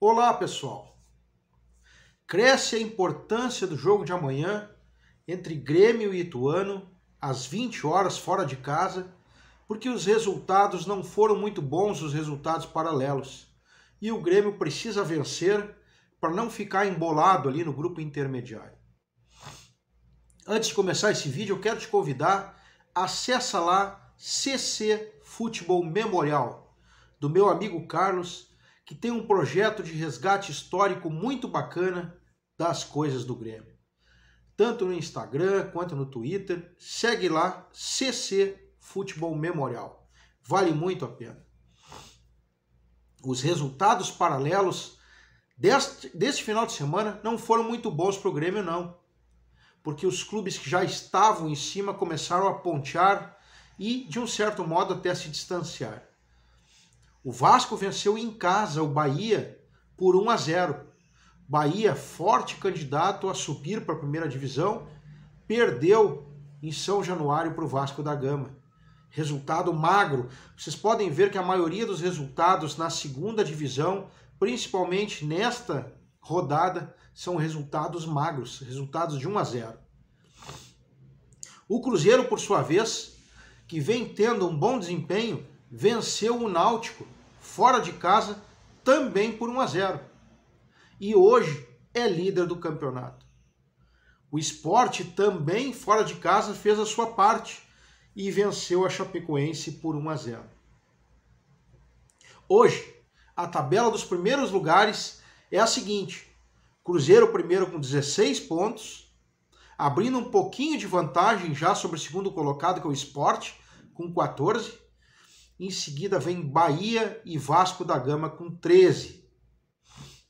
Olá, pessoal. Cresce a importância do jogo de amanhã entre Grêmio e Ituano às 20 horas fora de casa, porque os resultados não foram muito bons os resultados paralelos. E o Grêmio precisa vencer para não ficar embolado ali no grupo intermediário. Antes de começar esse vídeo, eu quero te convidar, acessa lá CC Futebol Memorial do meu amigo Carlos que tem um projeto de resgate histórico muito bacana das coisas do Grêmio. Tanto no Instagram quanto no Twitter, segue lá CC Futebol Memorial. Vale muito a pena. Os resultados paralelos deste, deste final de semana não foram muito bons para o Grêmio, não. Porque os clubes que já estavam em cima começaram a pontear e, de um certo modo, até se distanciar. O Vasco venceu em casa o Bahia por 1 a 0. Bahia, forte candidato a subir para a primeira divisão, perdeu em São Januário para o Vasco da Gama. Resultado magro. Vocês podem ver que a maioria dos resultados na segunda divisão, principalmente nesta rodada, são resultados magros, resultados de 1 a 0. O Cruzeiro, por sua vez, que vem tendo um bom desempenho, venceu o Náutico fora de casa também por 1 a 0. E hoje é líder do campeonato. O esporte também fora de casa fez a sua parte e venceu a Chapecoense por 1 a 0. Hoje, a tabela dos primeiros lugares é a seguinte: Cruzeiro primeiro com 16 pontos, abrindo um pouquinho de vantagem já sobre o segundo colocado, que é o Esporte, com 14 em seguida vem Bahia e Vasco da Gama com 13.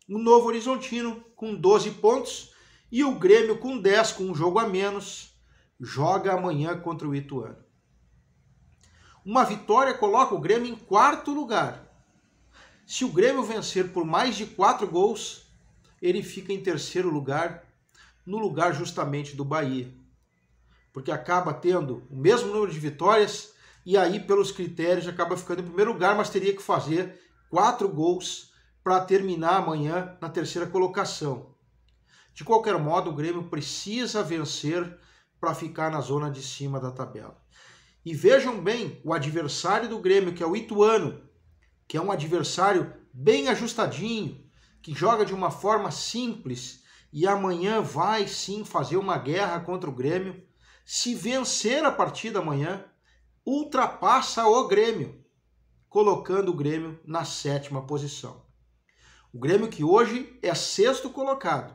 O Novo Horizontino com 12 pontos e o Grêmio com 10, com um jogo a menos, joga amanhã contra o Ituano. Uma vitória coloca o Grêmio em quarto lugar. Se o Grêmio vencer por mais de quatro gols, ele fica em terceiro lugar, no lugar justamente do Bahia. Porque acaba tendo o mesmo número de vitórias e aí, pelos critérios, acaba ficando em primeiro lugar, mas teria que fazer quatro gols para terminar amanhã na terceira colocação. De qualquer modo, o Grêmio precisa vencer para ficar na zona de cima da tabela. E vejam bem, o adversário do Grêmio, que é o Ituano, que é um adversário bem ajustadinho, que joga de uma forma simples e amanhã vai sim fazer uma guerra contra o Grêmio. Se vencer a partida amanhã, ultrapassa o Grêmio, colocando o Grêmio na sétima posição. O Grêmio que hoje é sexto colocado.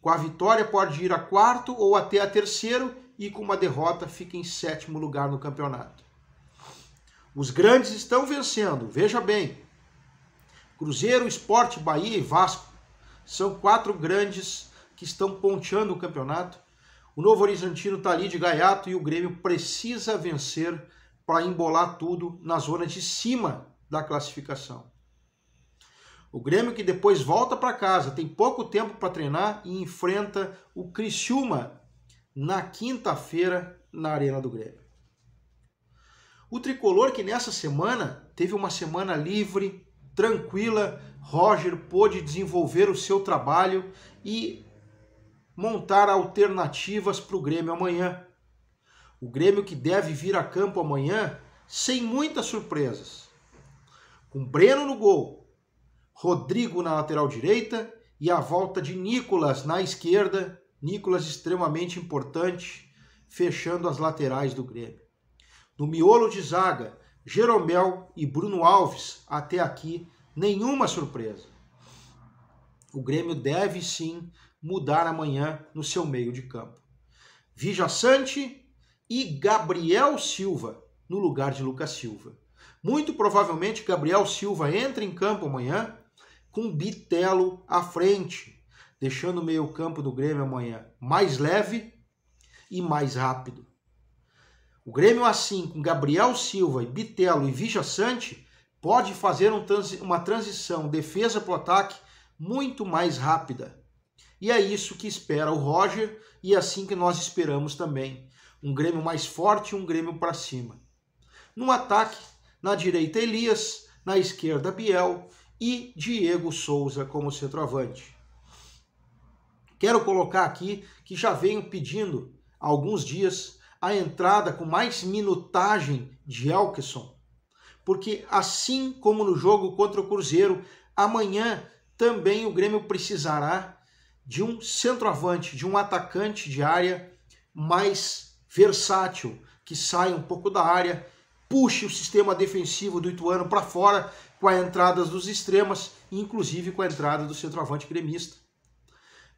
Com a vitória pode ir a quarto ou até a terceiro e com uma derrota fica em sétimo lugar no campeonato. Os grandes estão vencendo, veja bem. Cruzeiro, Esporte, Bahia e Vasco são quatro grandes que estão ponteando o campeonato. O Novo Horizontino está ali de gaiato e o Grêmio precisa vencer para embolar tudo na zona de cima da classificação. O Grêmio que depois volta para casa, tem pouco tempo para treinar e enfrenta o Criciúma na quinta-feira na Arena do Grêmio. O tricolor que nessa semana teve uma semana livre, tranquila, Roger pôde desenvolver o seu trabalho e montar alternativas para o Grêmio amanhã. O Grêmio que deve vir a campo amanhã sem muitas surpresas. Com Breno no gol, Rodrigo na lateral direita e a volta de Nicolas na esquerda. Nicolas extremamente importante, fechando as laterais do Grêmio. No miolo de zaga, Jeromel e Bruno Alves, até aqui nenhuma surpresa. O Grêmio deve sim mudar amanhã no seu meio de campo. Vija Sante, e Gabriel Silva no lugar de Lucas Silva. Muito provavelmente Gabriel Silva entra em campo amanhã com Bitelo à frente, deixando o meio-campo do Grêmio amanhã mais leve e mais rápido. O Grêmio assim, com Gabriel Silva, Bitelo e Vicha Sante, pode fazer um transi uma transição defesa para o ataque muito mais rápida. E é isso que espera o Roger e é assim que nós esperamos também um Grêmio mais forte e um Grêmio para cima. No ataque, na direita Elias, na esquerda Biel e Diego Souza como centroavante. Quero colocar aqui que já venho pedindo há alguns dias a entrada com mais minutagem de Elkson, porque assim como no jogo contra o Cruzeiro, amanhã também o Grêmio precisará de um centroavante, de um atacante de área mais versátil, que saia um pouco da área, puxe o sistema defensivo do Ituano para fora com as entradas dos extremas, inclusive com a entrada do centroavante gremista.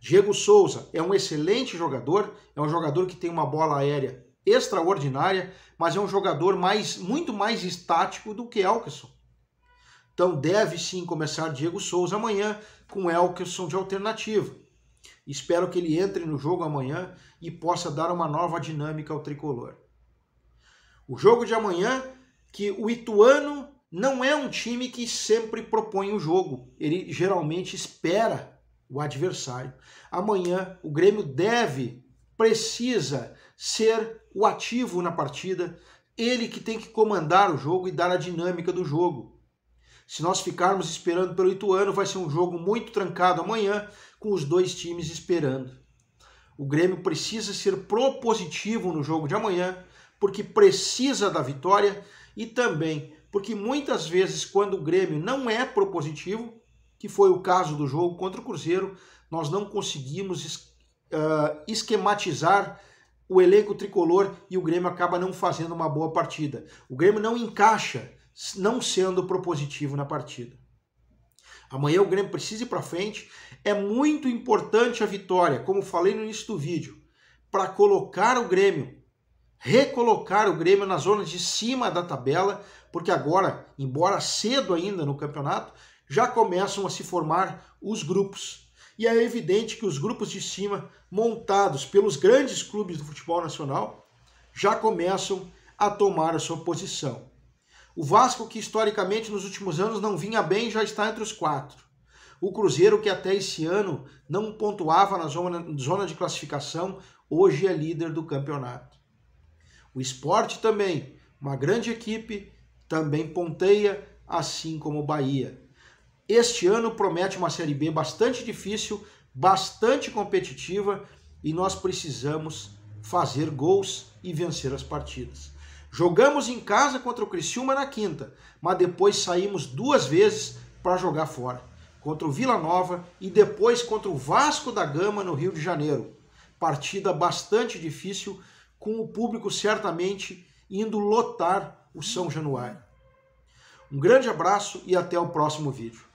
Diego Souza é um excelente jogador, é um jogador que tem uma bola aérea extraordinária, mas é um jogador mais, muito mais estático do que Elkerson. Então deve sim começar Diego Souza amanhã com Elkerson de alternativa. Espero que ele entre no jogo amanhã e possa dar uma nova dinâmica ao tricolor. O jogo de amanhã, que o Ituano não é um time que sempre propõe o jogo, ele geralmente espera o adversário. Amanhã, o Grêmio deve, precisa ser o ativo na partida, ele que tem que comandar o jogo e dar a dinâmica do jogo. Se nós ficarmos esperando pelo Ituano, vai ser um jogo muito trancado amanhã, com os dois times esperando. O Grêmio precisa ser propositivo no jogo de amanhã, porque precisa da vitória e também porque muitas vezes quando o Grêmio não é propositivo, que foi o caso do jogo contra o Cruzeiro, nós não conseguimos uh, esquematizar o elenco tricolor e o Grêmio acaba não fazendo uma boa partida. O Grêmio não encaixa não sendo propositivo na partida. Amanhã o Grêmio precisa ir para frente. É muito importante a vitória, como falei no início do vídeo, para colocar o Grêmio, recolocar o Grêmio na zona de cima da tabela, porque agora, embora cedo ainda no campeonato, já começam a se formar os grupos. E é evidente que os grupos de cima, montados pelos grandes clubes do futebol nacional, já começam a tomar a sua posição. O Vasco, que historicamente nos últimos anos não vinha bem, já está entre os quatro. O Cruzeiro, que até esse ano não pontuava na zona, zona de classificação, hoje é líder do campeonato. O esporte também, uma grande equipe, também ponteia, assim como o Bahia. Este ano promete uma Série B bastante difícil, bastante competitiva e nós precisamos fazer gols e vencer as partidas. Jogamos em casa contra o Criciúma na quinta, mas depois saímos duas vezes para jogar fora, contra o Vila Nova e depois contra o Vasco da Gama no Rio de Janeiro. Partida bastante difícil, com o público certamente indo lotar o São Januário. Um grande abraço e até o próximo vídeo.